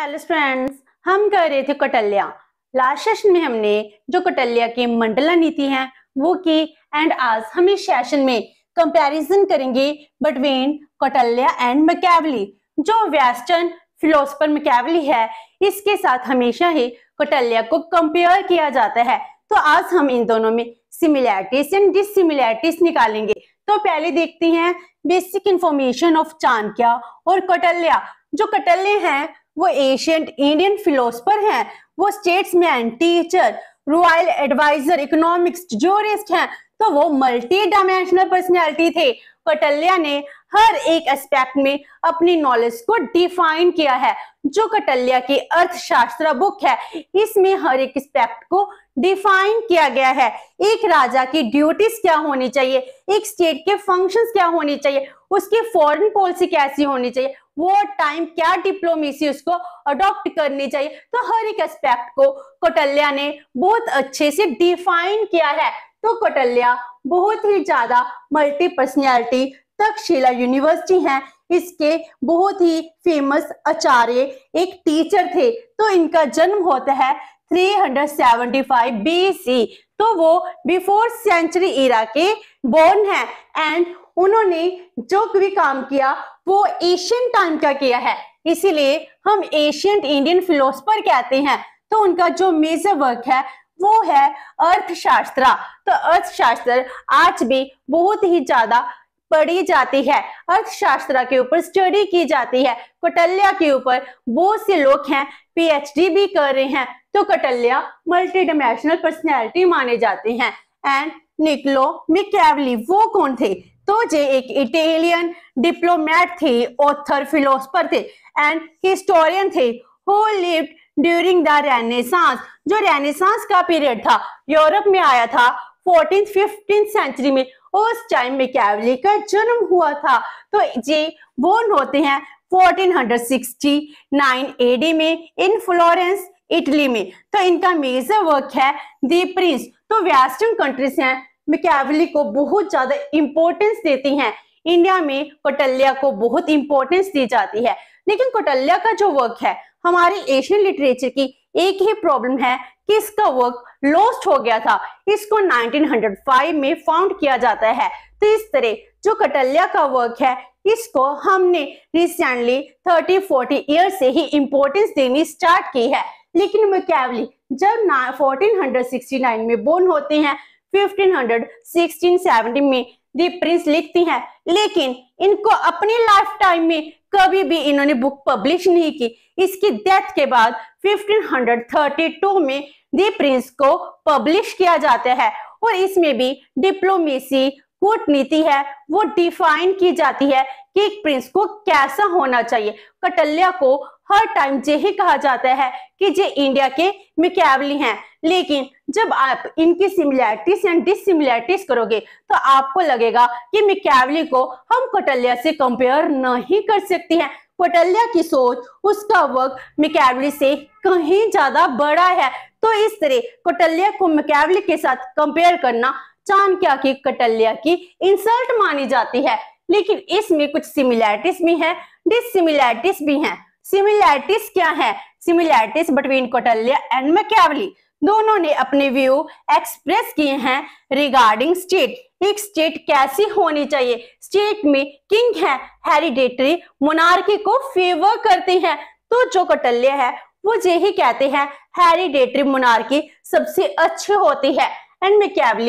hello friends हम कर रहे थे कौटल्या लास्ट सेशन में हमने जो कौटल्या की मंडला नीति है वो की एंड आज हम इस सेशन में कंपैरिजन करेंगे बिटवीन कौटल्या एंड मैकेवली जो वेस्टर्न फिलोसफर मैकेवली है इसके साथ हमेशा ही कौटल्या को कंपेयर किया जाता है तो आज हम इन दोनों में सिमिलैरिटीज एंड डिसिमिलैरिटीज निकालेंगे तो पहले देखते हैं बेसिक इंफॉर्मेशन ऑफ चाणक्य और कौटल्या जो कटल्ले हैं वो एशियंट इंडियन फिलोसफर हैं वो statesman teacher royal advisor economics jurist हैं तो वो मल्टी डायमेंशनल पर्सनैलिटी थे कटल्या ने हर एक एस्पेक्ट में अपनी नॉलेज को डिफाइन किया है जो कटल्या की अर्थशास्त्र बुक है इसमें हर एक एस्पेक्ट को डिफाइन किया गया है एक राजा की ड्यूटीज क्या होनी चाहिए एक स्टेट के फंक्शंस क्या होने चाहिए उसकी फॉरेन पॉलिसी कैसी होनी चाहिए वो टाइम क्या डिप्लोमेसी उसको अडॉप्ट करनी चाहिए तो हर एक एस्पेक्ट को कौटल्या ने बहुत अच्छे से डिफाइन किया है तो कौटल्या बहुत ही ज्यादा मल्टी पर्सनैलिटी तक्षशिला यूनिवर्सिटी है इसके बहुत ही फेमस आचार्य एक टीचर थे तो इनका जन्म होता है 375 BC, तो वो बिफोर सेंचुरी इरा के बोर्न है एंड उन्होंने जो भी काम किया वो एशियन टाइम का किया है इसीलिए हम एशियन इंडियन फिलोसफर कहते हैं तो उनका जो मेजर वर्क है वो है अर्थशास्त्र तो अर्थशास्त्र आज भी बहुत ही ज्यादा पढ़ी जाती है अर्थशास्त्र के ऊपर स्टडी की जाती है कौटल्या के ऊपर बहुत से लोग हैं पीएचडी भी कर रहे हैं तो कौटल्या मल्टी डायमेंशनल पर्सनैलिटी माने जाते हैं एंड निकलो मिकैवली वो कौन थे तो जे एक इटालियन डिप्लोमेट थे ऑथर फिलोसफर थे एंड हिस्टोरियन थे who lived during the renaissance जो रेनेसांस का पीरियड था यूरोप में आया था फोर्टीन फिफ्टीन सेंचुरी में उस टाइम में कैवली का जन्म हुआ था तो जे वो होते हैं 1469 एडी में इन फ्लोरेंस इटली में तो इनका मेजर वर्क है दी प्रिंस तो वेस्टर्न कंट्रीज हैं मिकैवली को बहुत ज्यादा इंपॉर्टेंस देती हैं इंडिया में कौटल्या को बहुत इंपॉर्टेंस दी जाती है लेकिन कौटल्या का जो वर्क है हमारे एशियन लिटरेचर की एक ही प्रॉब्लम है कि इसका वर्क लॉस्ट हो गया था इसको 1905 में फाउंड किया जाता है तो इस तरह जो कटल्या का वर्क है इसको हमने रिसेंटली 30-40 ईयर से ही इम्पोर्टेंस देनी स्टार्ट की है लेकिन मैकेवली जब 1469 में बोर्न होते हैं 1570 में दी प्रिंस लिखती हैं लेकिन इनको अपनी लाइफ टाइम में कभी भी इन्होंने बुक पब्लिश नहीं की इसकी डेथ के बाद 1532 में दी प्रिंस को पब्लिश किया जाता है और इसमें भी डिप्लोमेसी कूटनीति है वो डिफाइन की जाती है कि एक प्रिंस को कैसा होना चाहिए कटल्या को हर टाइम जे ही कहा जाता है कि जे इंडिया के मुकाबले हैं लेकिन जब आप इनकी सिमिलैरिटीज एंड डिसिमिलैरिटीज करोगे तो आपको लगेगा कि मुकाबले को हम कटल्या से कंपेयर नहीं कर सकते हैं कटल्या की सोच उसका वर्क मिकावली से कहीं ज्यादा बड़ा है तो इस तरह कटल्या को मिकावली के साथ कंपेयर करना चाणक्या की कटल्या की इंसल्ट मानी जाती है लेकिन इसमें कुछ सिमिलैरिटीज भी है डिसिमिलैरिटीज भी है सिमिलैरिटीज क्या है similarities between Kautilya and Machiavelli दोनों ने अपने व्यू एक्सप्रेस किए हैं रिगार्डिंग स्टेट एक स्टेट कैसी होनी चाहिए स्टेट में किंग है हेरिडेटरी मोनार्की को फेवर करती है तो जो कौटल्य है वो यही कहते हैं हेरिडेटरी मोनार्की सबसे अच्छी होती है एंड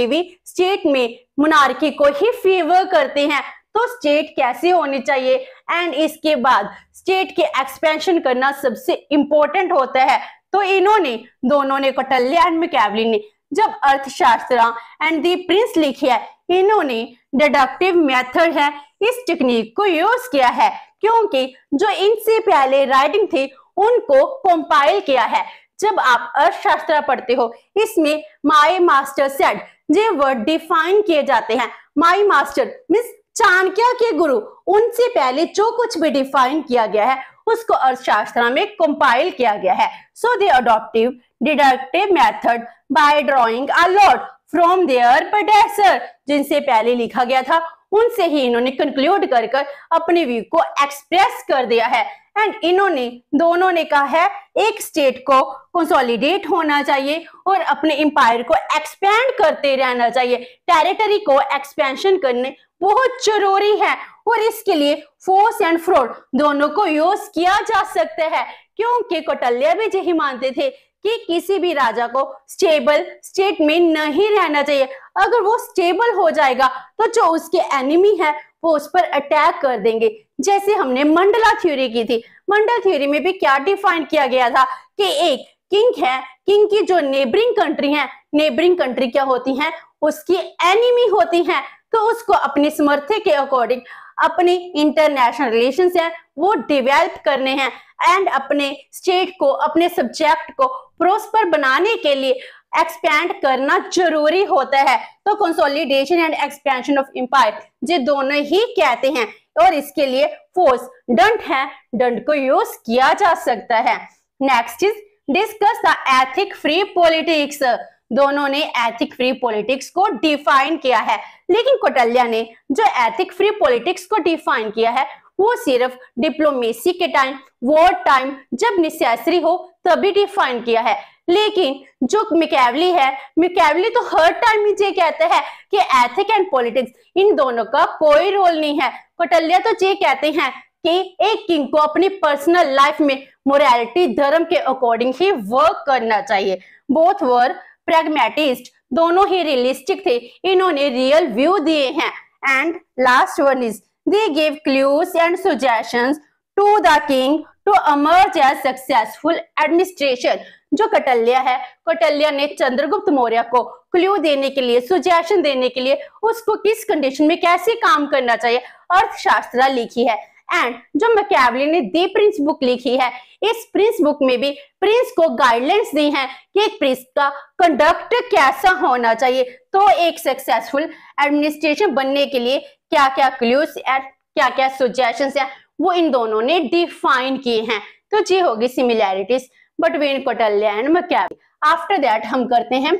भी स्टेट में मुनारकी को ही फेवर करते हैं तो स्टेट कैसे होनी चाहिए एंड इसके बाद स्टेट के एक्सपेंशन करना सबसे इंपॉर्टेंट होता है तो इन्होंने दोनों ने कौटल्य एंड मैकेवली ने जब अर्थशास्त्र एंड दी प्रिंस लिखी है इन्होंने डिडक्टिव मेथड है इस टेक्निक को यूज किया है क्योंकि जो इनसे पहले राइटिंग थी उनको कंपाइल किया है जब आप अर्थशास्त्र पढ़ते हो इसमें माई मास्टर सेट ये वर्ड डिफाइन किए जाते हैं माई मास्टर मीन्स चाणक्य के गुरु उनसे पहले जो कुछ भी डिफाइन किया गया है उसको अर्थशास्त्र में कंपाइल किया गया है so they adoptive deductive method by drawing a lot from there पर जिनसे पहले लिखा गया था उनसे ही इन्होंने कंक्लूड कर कर अपने व्यू को एक्सप्रेस कर दिया है एंड इन्होंने दोनों ने कहा है एक स्टेट को कंसोलिडेट होना चाहिए और अपने एम्पायर को एक्सपेंड करते रहना चाहिए टेरिटरी को एक्सपेंशन करने बहुत जरूरी है और इसके लिए फोर्स एंड फ्रॉड दोनों को यूज किया जा सकता है क्योंकि कौटल्या भी यही मानते थे कि किसी भी राजा को स्टेबल स्टेट में नहीं रहना चाहिए अगर वो स्टेबल हो जाएगा तो जो उसके एनिमी है वो उस पर अटैक कर देंगे जैसे हमने मंडला थ्योरी की थी मंडल थ्योरी में भी क्या डिफाइन किया गया था कि एक किंग है किंग की जो नेबरिंग कंट्री है नेबरिंग कंट्री क्या होती है उसकी एनिमी होती है तो उसको अपने समर्थ्य के अकॉर्डिंग अपने इंटरनेशनल रिलेशन है वो डिवेल्प करने हैं एंड अपने स्टेट को अपने सब्जेक्ट को प्रोस्पर बनाने के लिए एक्सपैंड करना जरूरी होता है तो consolidation and expansion of empire ये दोनों ही कहते हैं और इसके लिए फोर्स डंट है डंट को यूज किया जा सकता है next is discuss the ethic free politics दोनों ने एथिक फ्री पॉलिटिक्स को डिफाइन किया है लेकिन कोटल्या ने जो एथिक फ्री पॉलिटिक्स को डिफाइन किया है वो सिर्फ डिप्लोमेसी के टाइम वॉर टाइम जब निस्यासरी हो तभी डिफाइन किया है लेकिन जो मिकेवली है मिकेवली तो हर टाइम ये कहते हैं कि एथिक एंड पॉलिटिक्स इन दोनों का कोई रोल नहीं है कोटल्या तो ये कहते हैं कि एक किंग को अपनी पर्सनल लाइफ में मोरालिटी धर्म के अकॉर्डिंग ही वर्क करना चाहिए बोथ वर्क प्रेगमेटिस्ट दोनों ही रियलिस्टिक थे इन्होंने रियल व्यू दिए हैं and last one is they give clues and suggestion to the king to emerge as successful administration जो कटल्या है कटल्या ने चंद्रगुप्त मौर्य को क्ल्यू देने के लिए सुजेशन देने के लिए उसको किस कंडीशन में कैसे काम करना चाहिए अर्थशास्त्र लिखी है एंड जो मैकेवली ने दी प्रिंस बुक लिखी है इस प्रिंस बुक में भी प्रिंस को गाइडलाइंस दी हैं कि एक प्रिंस का कंडक्ट कैसा होना चाहिए तो एक सक्सेसफुल एडमिनिस्ट्रेशन बनने के लिए क्या क्या क्लूज एंड क्या क्या सुजेशन है वो इन दोनों ने डिफाइन किए हैं तो ये होगी similarities between Kautilya and Machiavelli after that हम करते हैं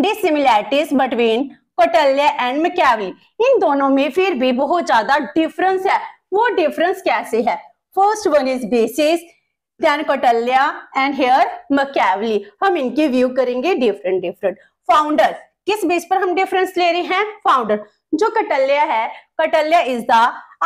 dissimilarities between Kautilya and Machiavelli इन दोनों में फिर भी बहुत ज्यादा डिफरेंस है वो डिफरेंस कैसे है first one is basis Kautilya and here Machiavelli हम इनके व्यू करेंगे डिफरेंट डिफरेंट फाउंडर किस बेस पर हम डिफरेंस ले रहे हैं फाउंडर जो कटल्या है Kautilya is the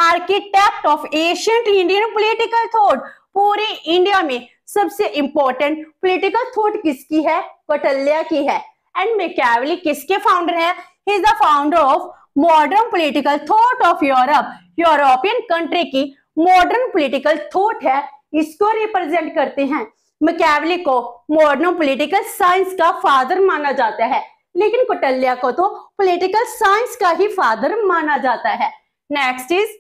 architect of ancient Indian political thought पूरे इंडिया में सबसे इंपॉर्टेंट पॉलिटिकल थॉट किसकी है कटल्या की है एंड मेकैवली किसके फाउंडर है founder of modern political thought of Europe European country की मॉडर्न पॉलिटिकल थॉट है इसको रिप्रेजेंट करते हैं मैकेवली को मॉडर्न पॉलिटिकल साइंस का फादर माना जाता है लेकिन कोटल्या को तो पॉलिटिकल साइंस का ही फादर माना जाता है next is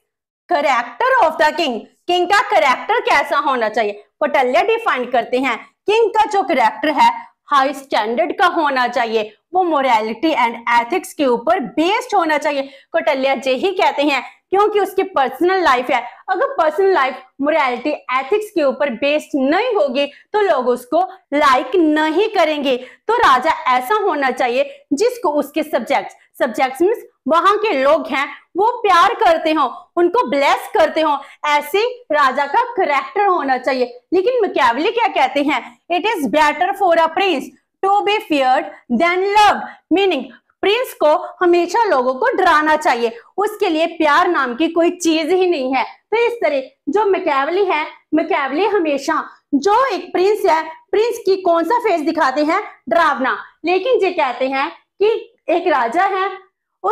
character of the king king का करेक्टर कैसा होना चाहिए कोटल्या डिफाइन करते हैं किंग का जो करेक्टर है हाई स्टैंडर्ड का होना चाहिए वो मोरालिटी एंड एथिक्स के ऊपर बेस्ड होना चाहिए कौटल्या ही कहते हैं क्योंकि उसकी पर्सनल लाइफ है अगर पर्सनल लाइफ मोरालिटी एथिक्स के ऊपर बेस्ड नहीं होगी तो लोग उसको लाइक नहीं करेंगे तो राजा ऐसा होना चाहिए जिसको उसके सब्जेक्ट सब्जेक्ट मीन्स वहां के लोग हैं वो प्यार करते हो उनको ब्लेस करते हो ऐसे राजा का करेक्टर होना चाहिए लेकिन मुकैवली क्या कहते हैं it is better for a prince to be feared than love meaning prince को हमेशा लोगों को डराना चाहिए उसके लिए प्यार नाम की कोई चीज ही नहीं है तो इस तरह जो मैकेवली है मैकेवली हमेशा जो एक प्रिंस है प्रिंस की कौन सा फेस दिखाते हैं डरावना लेकिन ये कहते हैं कि एक राजा है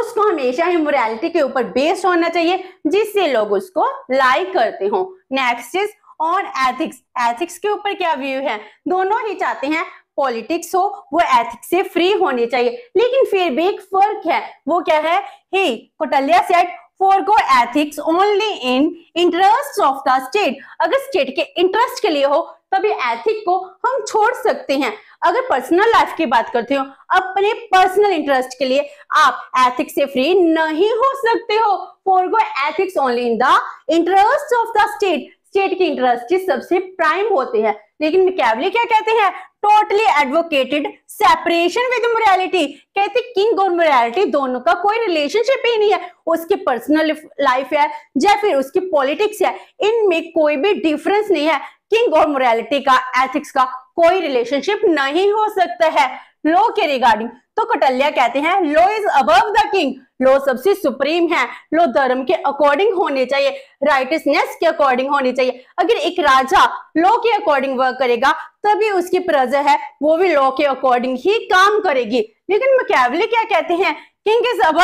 उसको हमेशा ही मोरालिटी के ऊपर बेस्ड होना चाहिए जिससे लोग उसको लाइक करते हो next is on ethics ethics के ऊपर क्या व्यू है दोनों ही चाहते हैं पॉलिटिक्स हो वो एथिक्स से फ्री होनी चाहिए लेकिन फिर भी एक फर्क है वो क्या है ही Kautilya said go ethics only in interest of the state अगर स्टेट के इंटरेस्ट के लिए हो तभी एथिक को हम छोड़ सकते हैं अगर पर्सनल लाइफ की बात करते हो अपने पर्सनल इंटरेस्ट के लिए आप एथिक्स से फ्री नहीं हो सकते हो for go ethics only in the interest of the state state की इंटरेस्ट सबसे प्राइम होते हैं लेकिन मिकैवले क्या कहते हैं totally advocated separation with morality कहते किंग और मोरालिटी दोनों का कोई रिलेशनशिप ही नहीं है उसकी पर्सनल लाइफ है या फिर उसकी पॉलिटिक्स है इनमें कोई भी डिफरेंस नहीं है किंग और मोरालिटी का एथिक्स का कोई रिलेशनशिप नहीं हो सकता है लॉ के रिगार्डिंग तो कटल्या कहते हैं law is above the king law सबसे सुप्रीम है लो धर्म के अकॉर्डिंग होने चाहिए राइटसनेस के अकॉर्डिंग होने चाहिए अगर एक राजा लो के अकॉर्डिंग वर्क करेगा तभी उसकी प्रजा है वो भी लॉ के अकॉर्डिंग ही काम करेगी लेकिन मकैवले क्या कहते हैं king is above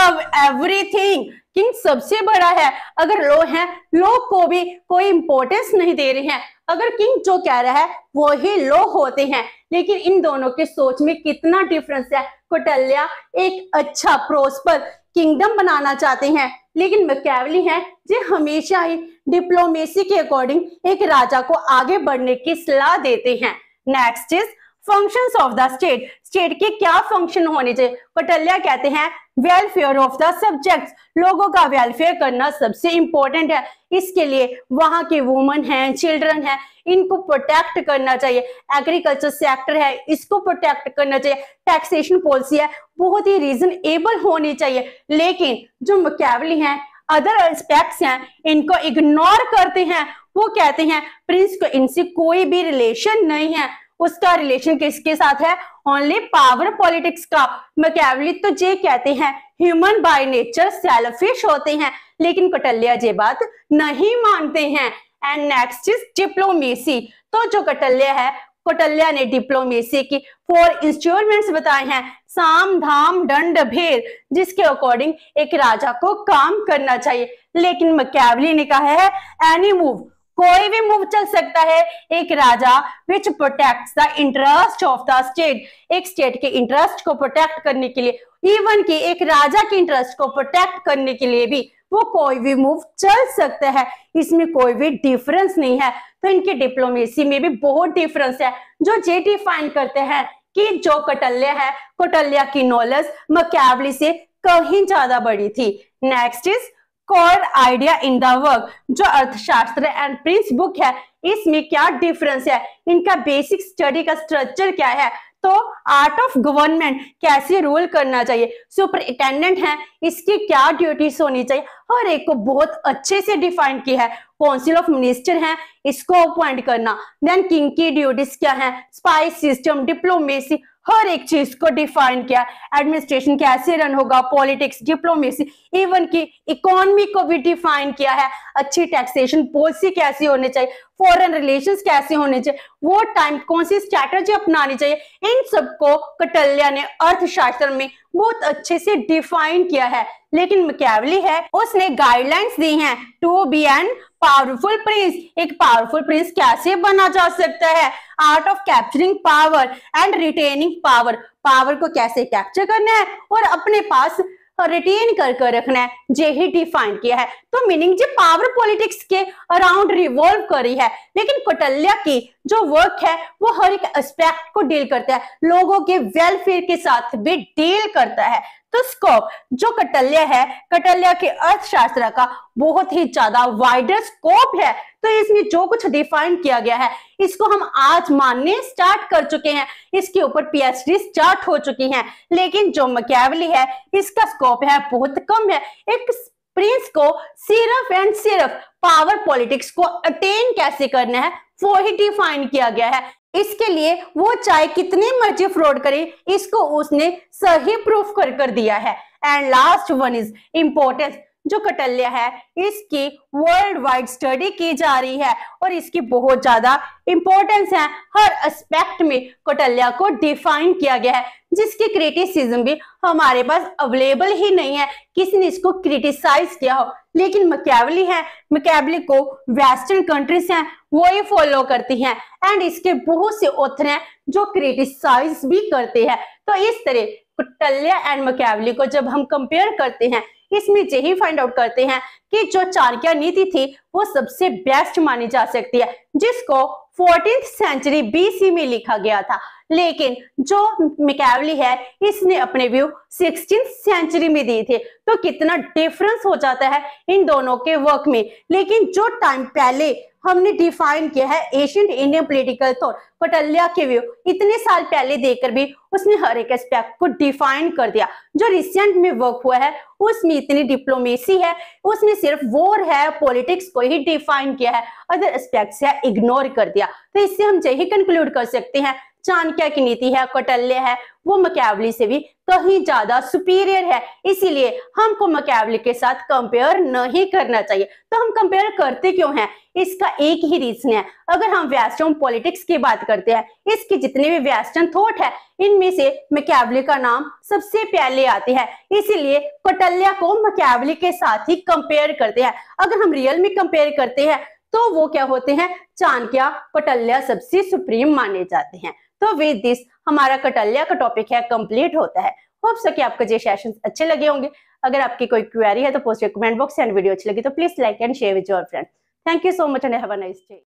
everything king सबसे बड़ा है अगर लो है लो को भी कोई इंपोर्टेंस नहीं दे रहे हैं अगर किंग जो कह रहा है वो ही लो होते हैं लेकिन इन दोनों के सोच में कितना डिफरेंस है कोटल्या एक अच्छा प्रोस्पर किंगडम बनाना चाहते हैं लेकिन मैकेवली हैं जो हमेशा ही डिप्लोमेसी के अकॉर्डिंग एक राजा को आगे बढ़ने की सलाह देते हैं next is functions of the state state के क्या फंक्शन होने चाहिए पटल्या कहते हैं वेलफेयर ऑफ द सब्जेक्ट्स लोगों का वेलफेयर करना सबसे इंपॉर्टेंट है इसके लिए वहां के वुमन हैं चिल्ड्रन हैं इनको प्रोटेक्ट करना चाहिए एग्रीकल्चर सेक्टर है इसको प्रोटेक्ट करना चाहिए टैक्सेशन पॉलिसी है बहुत ही रीजनेबल होनी चाहिए लेकिन जो मुकाबली हैं अदर एस्पेक्ट्स हैं इनको इग्नोर करते हैं वो कहते हैं प्रिंस को इनसे कोई भी रिलेशन नहीं है उसका रिलेशन किसके साथ है ओनली पावर पॉलिटिक्स का मैकेवली तो जे कहते हैं ह्यूमन बाय नेचर सेल्फिश होते हैं लेकिन कटल्या ये बात नहीं मानते हैं एंड नेक्स्ट इज डिप्लोमेसी तो जो कटल्या है कटल्या ने डिप्लोमेसी की फोर इंस्ट्रूमेंट्स बताए हैं साम धाम दंड भेद जिसके अकॉर्डिंग एक राजा को काम करना चाहिए लेकिन मकैवली ने कहा है एनी मूव कोई भी मूव चल सकता है एक राजा which protect the interest of the state एक स्टेट के इंटरेस्ट को प्रोटेक्ट करने के लिए इवन की एक राजा के इंटरेस्ट को प्रोटेक्ट करने के लिए भी वो कोई भी मूव चल सकता है इसमें कोई भी डिफरेंस नहीं है तो इनके डिप्लोमेसी में भी बहुत डिफरेंस है जो जे डिफाइन करते हैं कि जो कटल्या है कटल्या की नॉलेज मकैबली से कहीं ज्यादा बड़ी थी next is called idea in the work जो अर्थशास्त्र एंड प्रिंस बुक है इसमें क्या डिफरेंस है इनका बेसिक स्टडी का स्ट्रक्चर क्या है तो आर्ट ऑफ गवर्नमेंट कैसे रूल करना चाहिए सुपरिटेंडेंट है इसकी क्या ड्यूटीज होनी चाहिए और एक को बहुत अच्छे से डिफाइन किया है काउंसिल ऑफ मिनिस्टर है इसको अपॉइंट करना देन किंग की ड्यूटीज क्या है स्पाइस सिस्टम डिप्लोमेसी हर एक चीज को डिफाइन किया एडमिनिस्ट्रेशन कैसे रन होगा पॉलिटिक्स डिप्लोमेसी इवन की इकोनॉमी को भी डिफाइन किया है अच्छी टैक्सेशन पॉलिसी कैसी होनी चाहिए फॉरन रिलेशन कैसे होने चाहिए वो टाइम कौन सी स्ट्रैटर्जी अपनानी चाहिए इन सबको कटल्या ने अर्थशास्त्र में बहुत अच्छे से डिफाइन किया है लेकिन मैकेवली है उसने गाइडलाइंस दी हैं to be an powerful prince एक पावरफुल प्रिंस कैसे बना जा सकता है art of capturing power and retaining power power को कैसे कैप्चर करना है और अपने पास रिटेन कर कर रखना है जे ही डिफाइन किया है तो मीनिंग जो पावर पॉलिटिक्स के अराउंड रिवॉल्व करी है लेकिन कौटल्या की जो वर्क है वो हर एक एस्पेक्ट को डील करता है लोगों के वेलफेयर के साथ भी डील करता है तो स्कोप जो कटल्या है कटल्या के अर्थशास्त्र का बहुत ही ज्यादा वाइडर स्कोप है तो इसमें जो कुछ डिफाइन किया गया है इसको हम आज मानने स्टार्ट कर चुके हैं इसके ऊपर पीएचडी स्टार्ट हो चुकी हैं लेकिन जो मकैवली है इसका स्कोप है बहुत कम है एक प्रिंस को सिर्फ एंड सिर्फ पावर पॉलिटिक्स को अटेन कैसे करना है वो ही डिफाइन किया गया है इसके लिए वो चाहे कितनी मर्जी फ्रॉड करे इसको उसने सही प्रूफ कर कर दिया है and last one is importance जो कटल्या है इसकी वर्ल्ड वाइड स्टडी की जा रही है और इसकी बहुत ज्यादा इंपॉर्टेंस है हर एस्पेक्ट में कटल्य को डिफाइन किया गया है जिसकी क्रिटिसिज्म भी हमारे पास अवेलेबल ही नहीं है किसी ने इसको क्रिटिसाइज किया हो लेकिन मकैबली है मकैबली को वेस्टर्न कंट्रीज हैं वो ही फॉलो करती हैं एंड इसके बहुत से ऑथर हैं जो क्रिटिसाइज भी करते हैं तो इस तरह कटल्य एंड मकैबली को जब हम कंपेयर करते हैं इसमें जे ही फाइंड आउट करते हैं कि जो चारकिया नीति थी वो सबसे बेस्ट मानी जा सकती है जिसको फोर्टीन सेंचुरी बीसी में लिखा गया था लेकिन जो मिकैवली है इसने अपने व्यू सिक्सटीन सेंचुरी में दिए थे तो कितना डिफरेंस हो जाता है इन दोनों के वर्क में लेकिन जो टाइम पहले हमने डिफाइन किया है एशियन इंडियन पॉलिटिकल थॉट पटल्या के व्यू इतने साल पहले देखकर भी उसने हर एक एस्पेक्ट को डिफाइन कर दिया जो रिसेंट में वर्क हुआ है उसमें इतनी डिप्लोमेसी है उसमें सिर्फ वो है पॉलिटिक्स को ही डिफाइन किया है अदर एस्पेक्ट्स है इग्नोर कर दिया तो इससे हम यही कंक्लूड कर सकते हैं चाणक्य की नीति है कौटल्य है वो मकैवली से भी कहीं ज्यादा सुपीरियर है इसीलिए हमको मकैवली के साथ कंपेयर नहीं करना चाहिए तो हम कंपेयर करते क्यों हैं इसका एक ही रीजन है अगर हम वेस्टर्न पॉलिटिक्स की बात करते हैं इसके जितने भी वेस्टर्न थॉट है इनमें से मकैवली का नाम सबसे पहले आते है इसीलिए कौटल्या को मकैवली के साथ ही कंपेयर करते हैं अगर हम रियल में कंपेयर करते हैं तो वो क्या होते हैं चाणक्य कौटल्या सबसे सुप्रीम माने जाते हैं तो विद दिस हमारा कटल्या का टॉपिक है कंप्लीट होता है होप सो कि आपको ये सेशन अच्छे लगे होंगे अगर आपकी कोई क्वेरी है तो post comment box and video अच्छी लगी तो please like and share with your friend thank you so much and have a nice day